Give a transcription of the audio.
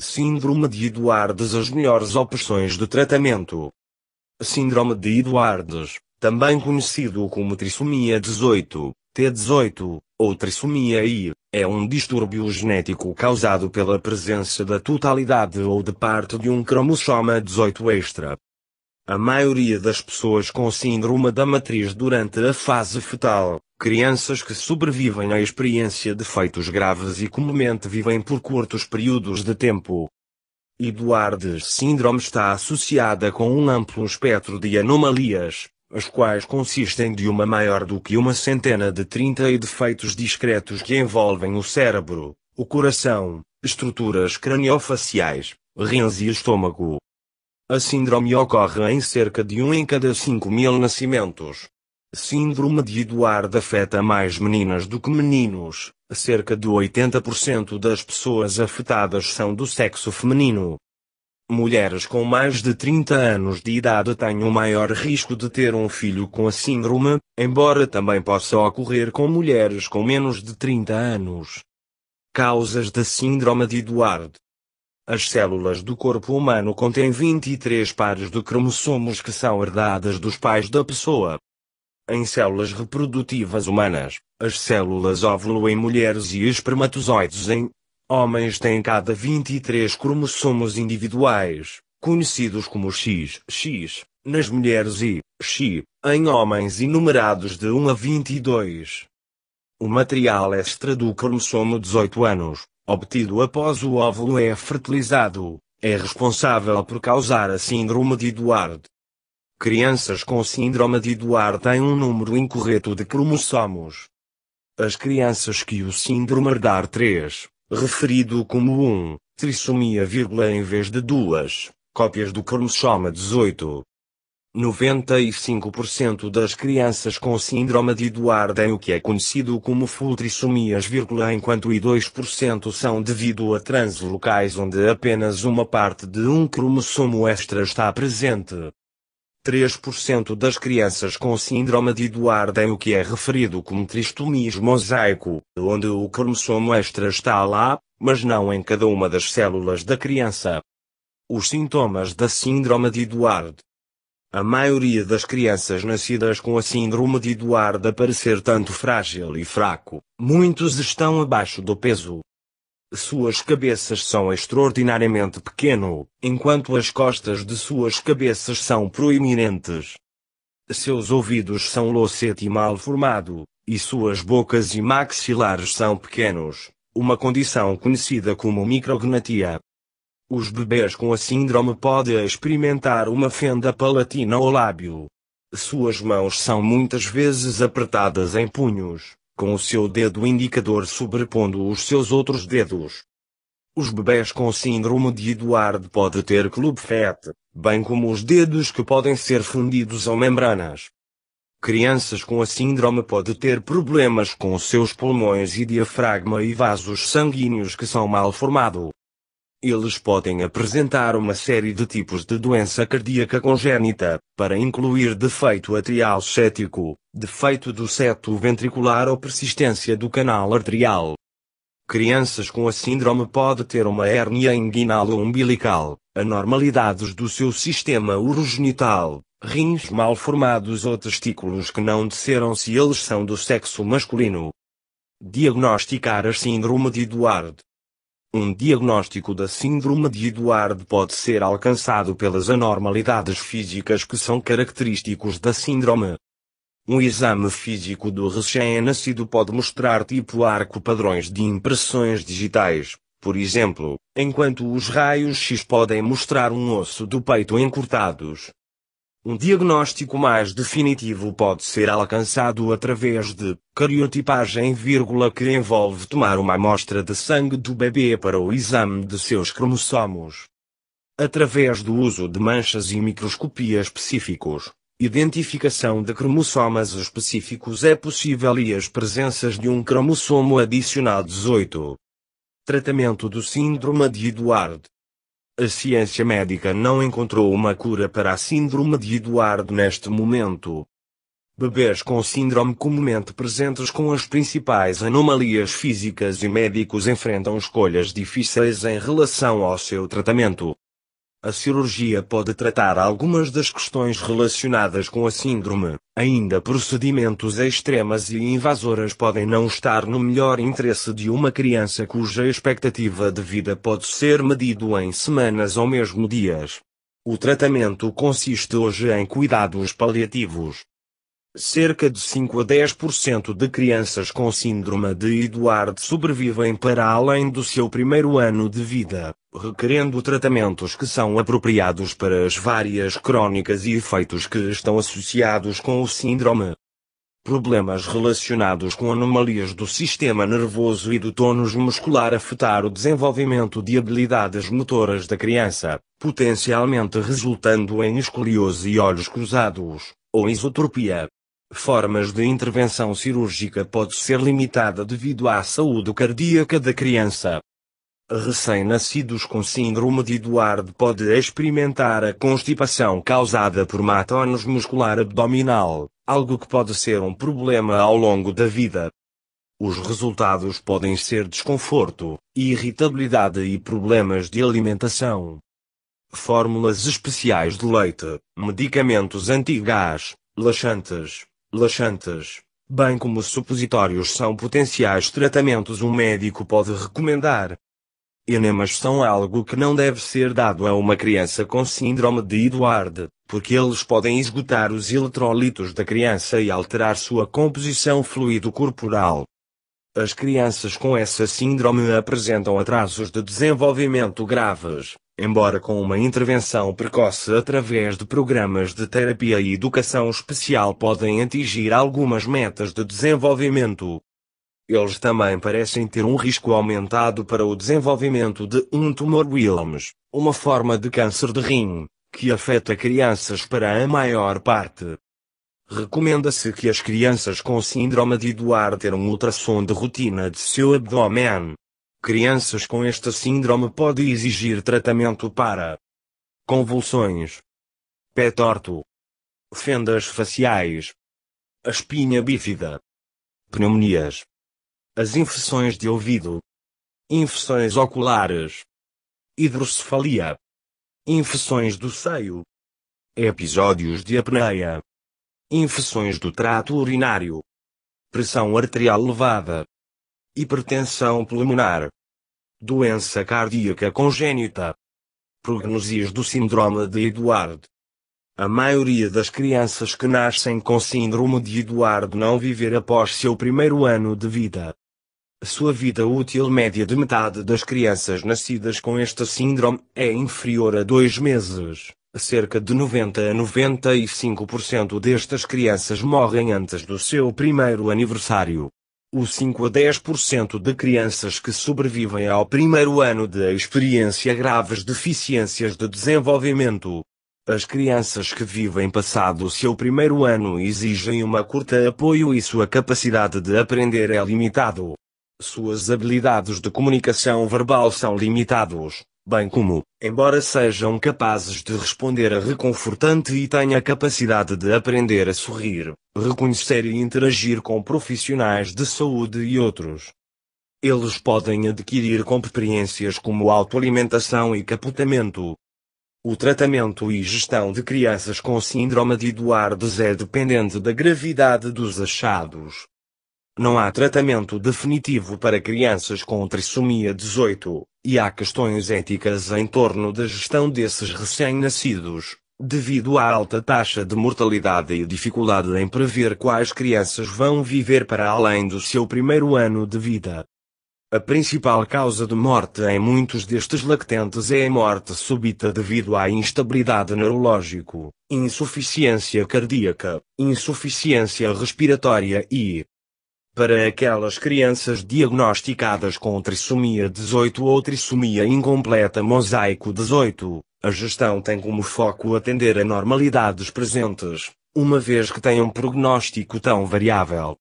Síndrome de Edwardes As melhores opções de tratamento. Síndrome de Edwardes, também conhecido como trissomia 18, T18, ou trissomia I, é um distúrbio genético causado pela presença da totalidade ou de parte de um cromossoma 18 extra, a maioria das pessoas com síndrome da matriz durante a fase fetal, crianças que sobrevivem à experiência de feitos graves e comumente vivem por curtos períodos de tempo. Eduardes síndrome está associada com um amplo espectro de anomalias, as quais consistem de uma maior do que uma centena de 30 e defeitos discretos que envolvem o cérebro, o coração, estruturas craniofaciais, rins e estômago. A síndrome ocorre em cerca de um em cada 5 mil nascimentos. Síndrome de Eduardo afeta mais meninas do que meninos. Cerca de 80% das pessoas afetadas são do sexo feminino. Mulheres com mais de 30 anos de idade têm o maior risco de ter um filho com a síndrome, embora também possa ocorrer com mulheres com menos de 30 anos. Causas da Síndrome de Eduardo as células do corpo humano contêm 23 pares de cromossomos que são herdadas dos pais da pessoa. Em células reprodutivas humanas, as células óvulo em mulheres e espermatozoides em homens têm cada 23 cromossomos individuais, conhecidos como XX, nas mulheres e X, em homens enumerados de 1 a 22. O material extra do cromossomo 18 anos obtido após o óvulo é fertilizado, é responsável por causar a síndrome de Duarte. Crianças com síndrome de Duarte têm um número incorreto de cromossomos. As crianças que o síndrome herdar 3, referido como 1, trissomia vírgula em vez de duas, cópias do cromossoma 18, 95% das crianças com síndrome de Eduardo têm o que é conhecido como full enquanto e 2% são devido a translocais onde apenas uma parte de um cromossomo extra está presente. 3% das crianças com síndrome de Eduardo têm o que é referido como tristomias mosaico, onde o cromossomo extra está lá, mas não em cada uma das células da criança. Os sintomas da síndrome de Eduardo a maioria das crianças nascidas com a síndrome de Eduardo parecer tanto frágil e fraco, muitos estão abaixo do peso. Suas cabeças são extraordinariamente pequeno, enquanto as costas de suas cabeças são proeminentes. Seus ouvidos são locete e mal formado, e suas bocas e maxilares são pequenos, uma condição conhecida como micrognatia. Os bebês com a síndrome podem experimentar uma fenda palatina ou lábio. Suas mãos são muitas vezes apertadas em punhos, com o seu dedo indicador sobrepondo os seus outros dedos. Os bebês com síndrome de Eduardo podem ter clubfete, bem como os dedos que podem ser fundidos ou membranas. Crianças com a síndrome podem ter problemas com seus pulmões e diafragma e vasos sanguíneos que são mal formados. Eles podem apresentar uma série de tipos de doença cardíaca congénita, para incluir defeito atrial cético, defeito do seto ventricular ou persistência do canal arterial. Crianças com a síndrome podem ter uma hérnia inguinal ou umbilical, anormalidades do seu sistema urogenital, rins mal formados ou testículos que não desceram se eles são do sexo masculino. Diagnosticar a síndrome de Eduardo. Um diagnóstico da Síndrome de Eduard pode ser alcançado pelas anormalidades físicas que são característicos da síndrome. Um exame físico do recém-nascido pode mostrar tipo arco padrões de impressões digitais, por exemplo, enquanto os raios X podem mostrar um osso do peito encurtados, um diagnóstico mais definitivo pode ser alcançado através de cariotipagem, que envolve tomar uma amostra de sangue do bebê para o exame de seus cromossomos. Através do uso de manchas e microscopia específicos, identificação de cromossomas específicos é possível e as presenças de um cromossomo adicional 18. Tratamento do síndrome de Eduardo. A ciência médica não encontrou uma cura para a síndrome de Eduardo neste momento. Bebês com síndrome comumente presentes com as principais anomalias físicas e médicos enfrentam escolhas difíceis em relação ao seu tratamento. A cirurgia pode tratar algumas das questões relacionadas com a síndrome. Ainda procedimentos extremas e invasoras podem não estar no melhor interesse de uma criança cuja expectativa de vida pode ser medido em semanas ou mesmo dias. O tratamento consiste hoje em cuidados paliativos. Cerca de 5 a 10% de crianças com síndrome de Edward sobrevivem para além do seu primeiro ano de vida requerendo tratamentos que são apropriados para as várias crônicas e efeitos que estão associados com o síndrome. Problemas relacionados com anomalias do sistema nervoso e do tônus muscular afetar o desenvolvimento de habilidades motoras da criança, potencialmente resultando em escoliose e olhos cruzados, ou isotropia. Formas de intervenção cirúrgica pode ser limitada devido à saúde cardíaca da criança, Recém-nascidos com síndrome de Eduardo podem experimentar a constipação causada por má tónus muscular abdominal, algo que pode ser um problema ao longo da vida. Os resultados podem ser desconforto, irritabilidade e problemas de alimentação. Fórmulas especiais de leite, medicamentos antigás, laxantes, laxantes, bem como supositórios são potenciais tratamentos um médico pode recomendar. Enemas são algo que não deve ser dado a uma criança com síndrome de Edward, porque eles podem esgotar os eletrólitos da criança e alterar sua composição fluido corporal. As crianças com essa síndrome apresentam atrasos de desenvolvimento graves, embora com uma intervenção precoce através de programas de terapia e educação especial podem atingir algumas metas de desenvolvimento eles também parecem ter um risco aumentado para o desenvolvimento de um tumor Wilms, uma forma de câncer de rim, que afeta crianças para a maior parte. Recomenda-se que as crianças com síndrome de Eduard tenham um ultrassom de rotina de seu abdômen. Crianças com esta síndrome podem exigir tratamento para convulsões, pé torto, fendas faciais, espinha bífida, pneumonias, as infecções de ouvido, infecções oculares, hidrocefalia, infecções do seio, episódios de apneia, infecções do trato urinário, pressão arterial elevada, hipertensão pulmonar, doença cardíaca congênita, prognosias do síndrome de Eduardo. A maioria das crianças que nascem com síndrome de Eduardo não viver após seu primeiro ano de vida sua vida útil média de metade das crianças nascidas com esta síndrome é inferior a dois meses. Cerca de 90 a 95% destas crianças morrem antes do seu primeiro aniversário. O 5 a 10% de crianças que sobrevivem ao primeiro ano de experiência graves deficiências de desenvolvimento. As crianças que vivem passado o seu primeiro ano exigem uma curta apoio e sua capacidade de aprender é limitado. Suas habilidades de comunicação verbal são limitados, bem como, embora sejam capazes de responder a reconfortante e tenha a capacidade de aprender a sorrir, reconhecer e interagir com profissionais de saúde e outros. Eles podem adquirir competências como autoalimentação e capotamento. O tratamento e gestão de crianças com síndrome de Eduardes é dependente da gravidade dos achados, não há tratamento definitivo para crianças com trissomia 18, e há questões éticas em torno da gestão desses recém-nascidos, devido à alta taxa de mortalidade e dificuldade em prever quais crianças vão viver para além do seu primeiro ano de vida. A principal causa de morte em muitos destes lactentes é a morte súbita devido à instabilidade neurológico, insuficiência cardíaca, insuficiência respiratória e, para aquelas crianças diagnosticadas com trissomia 18 ou trissomia incompleta mosaico 18, a gestão tem como foco atender anormalidades presentes, uma vez que tem um prognóstico tão variável.